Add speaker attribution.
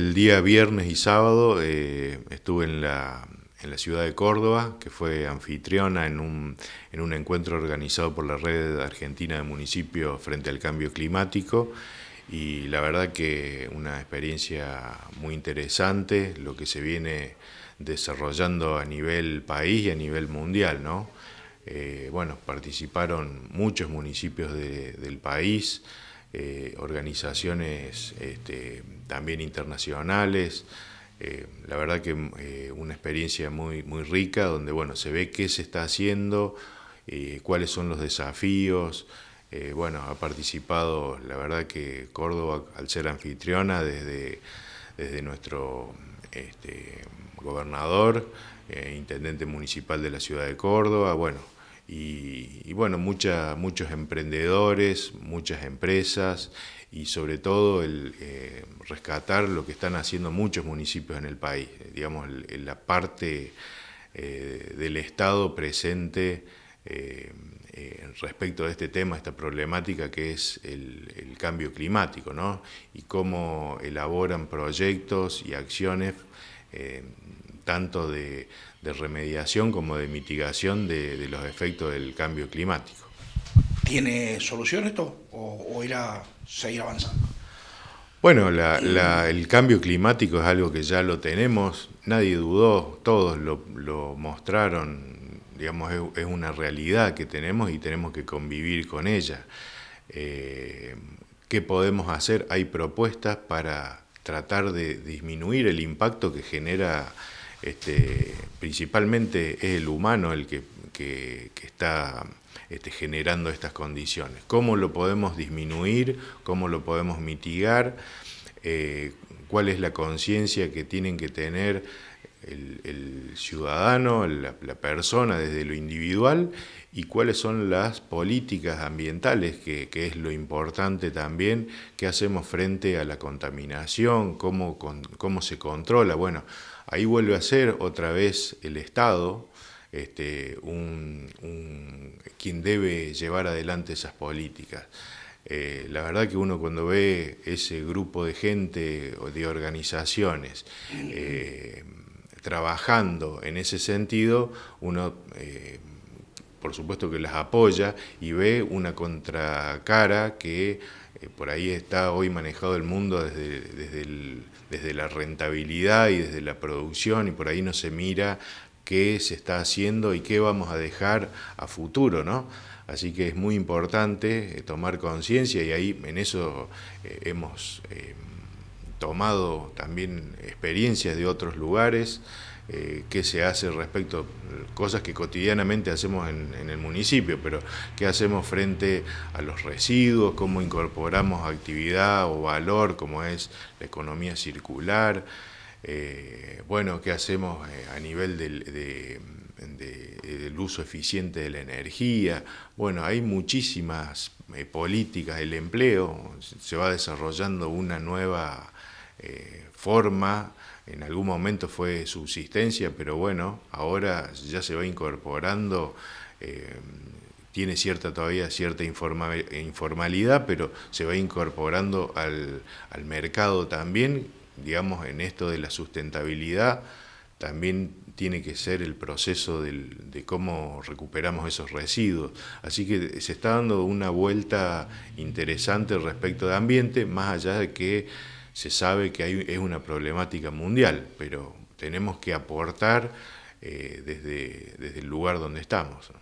Speaker 1: El día viernes y sábado eh, estuve en la, ciudad de Córdoba, que fue anfitriona en un, encuentro organizado por la Red Argentina de Municipios frente al Cambio Climático. Y la verdad que una experiencia muy interesante, lo que se viene desarrollando a nivel país y a nivel mundial, ¿no? Eh, bueno, participaron muchos municipios del país, eh, organizaciones este, también internacionales. Eh, la verdad que eh, una experiencia muy, muy rica donde bueno, se ve qué se está haciendo, cuáles son los desafíos. bueno, ha participado, la verdad que Córdoba, al ser anfitriona, desde, desde nuestro este, gobernador, intendente municipal de la ciudad de Córdoba, bueno, y, bueno, muchos emprendedores, muchas empresas y sobre todo el eh, rescatar lo que están haciendo muchos municipios en el país, eh, digamos, la parte eh, del Estado presente respecto a este tema, esta problemática que es el, el, cambio climático, ¿no? Y cómo elaboran proyectos y acciones tanto de, remediación como de mitigación de, los efectos del cambio climático. ¿Tiene solución esto o, era seguir avanzando? Bueno, el cambio climático es algo que ya lo tenemos, nadie dudó, todos lo, mostraron, digamos, es, una realidad que tenemos y tenemos que convivir con ella. Eh, ¿Qué podemos hacer? Hay propuestas para tratar de disminuir el impacto que genera este, principalmente es el humano el que, está este, generando estas condiciones. ¿Cómo lo podemos disminuir? ¿Cómo lo podemos mitigar? Eh, ¿Cuál es la conciencia que tienen que tener el, ciudadano, la, persona desde lo individual? ¿Y cuáles son las políticas ambientales, que, es lo importante también? ¿Qué hacemos frente a la contaminación? ¿Cómo, cómo se controla? Bueno, Ahí vuelve a ser otra vez el Estado este, quien debe llevar adelante esas políticas. Eh, la verdad que uno cuando ve ese grupo de gente o de organizaciones eh, trabajando en ese sentido, uno eh, por supuesto que las apoya y ve una contracara que eh, por ahí está hoy manejado el mundo desde, desde, la rentabilidad y desde la producción y por ahí no se mira qué se está haciendo y qué vamos a dejar a futuro, ¿no? Así que es muy importante eh, tomar conciencia y ahí en eso eh, hemos tomado también experiencias de otros lugares, eh, qué se hace respecto a cosas que cotidianamente hacemos en, el municipio, pero qué hacemos frente a los residuos, cómo incorporamos actividad o valor como es la economía circular, eh, bueno, qué hacemos eh, a nivel de del eh, uso eficiente de la energía. Bueno, hay muchísimas eh, políticas, del empleo, se va desarrollando una nueva eh, forma, en algún momento fue subsistencia, pero bueno, ahora ya se va incorporando. tiene cierta todavía cierta informalidad, pero se va incorporando al, al mercado también, digamos, en esto de la sustentabilidad, también tiene que ser el proceso del, de cómo recuperamos esos residuos. Así que se está dando una vuelta interesante respecto de ambiente, más allá de que se sabe que es una problemática mundial, pero tenemos que aportar eh, desde el lugar donde estamos.